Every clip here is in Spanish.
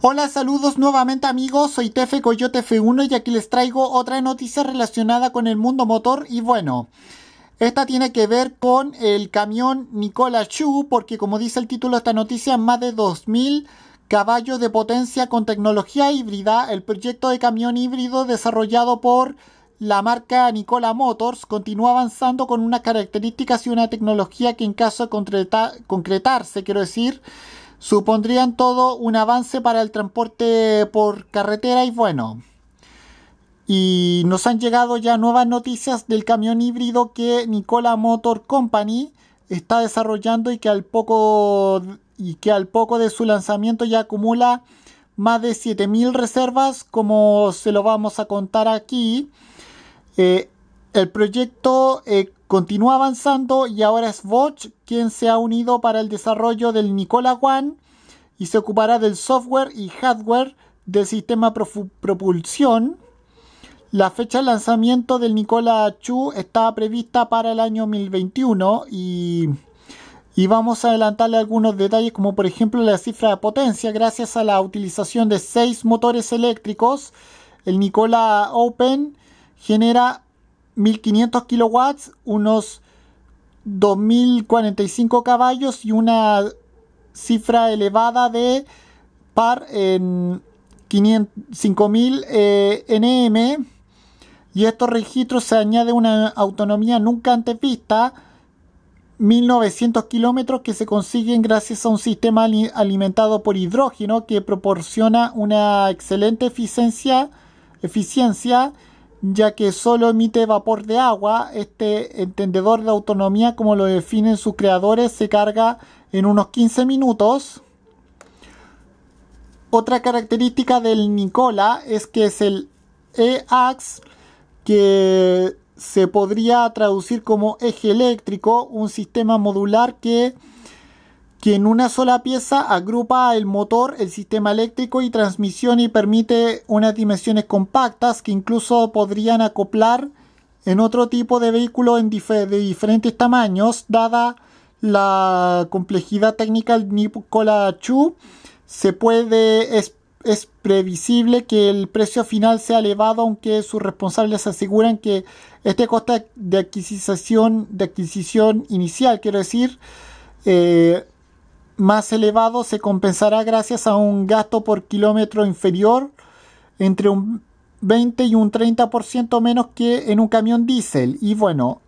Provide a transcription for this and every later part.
Hola, saludos nuevamente amigos, soy Tefe Coyote F1 y aquí les traigo otra noticia relacionada con el mundo motor y bueno, esta tiene que ver con el camión Nicola Chu porque como dice el título de esta noticia, más de 2000 caballos de potencia con tecnología híbrida, el proyecto de camión híbrido desarrollado por la marca Nicola Motors continúa avanzando con unas características y una tecnología que en caso de concretarse, quiero decir, supondrían todo un avance para el transporte por carretera y bueno. Y nos han llegado ya nuevas noticias del camión híbrido que Nicola Motor Company está desarrollando y que al poco, y que al poco de su lanzamiento ya acumula más de 7.000 reservas, como se lo vamos a contar aquí. Eh, el proyecto eh, continúa avanzando y ahora es Vodge quien se ha unido para el desarrollo del Nicola One y se ocupará del software y hardware del sistema propulsión. La fecha de lanzamiento del Nicola Chu estaba prevista para el año 2021 y, y vamos a adelantarle algunos detalles como por ejemplo la cifra de potencia gracias a la utilización de seis motores eléctricos. El Nicola Open genera 1500 kilowatts, unos 2045 caballos y una cifra elevada de par en 5000 eh, nm. Y a estos registros se añade una autonomía nunca antes vista, 1900 kilómetros, que se consiguen gracias a un sistema alimentado por hidrógeno que proporciona una excelente eficiencia, eficiencia ya que solo emite vapor de agua, este entendedor de autonomía, como lo definen sus creadores, se carga en unos 15 minutos. Otra característica del Nicola es que es el EAX, que se podría traducir como eje eléctrico, un sistema modular que que en una sola pieza agrupa el motor, el sistema eléctrico y transmisión y permite unas dimensiones compactas que incluso podrían acoplar en otro tipo de vehículo de diferentes tamaños, dada la complejidad técnica del Nikola Chu, se puede es, previsible que el precio final sea elevado, aunque sus responsables aseguran que este coste de adquisición, de adquisición inicial, quiero decir, eh, más elevado se compensará gracias a un gasto por kilómetro inferior entre un 20 y un 30% menos que en un camión diésel. Y bueno,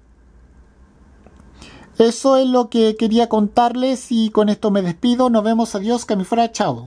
eso es lo que quería contarles y con esto me despido. Nos vemos, adiós, que me fuera, chao.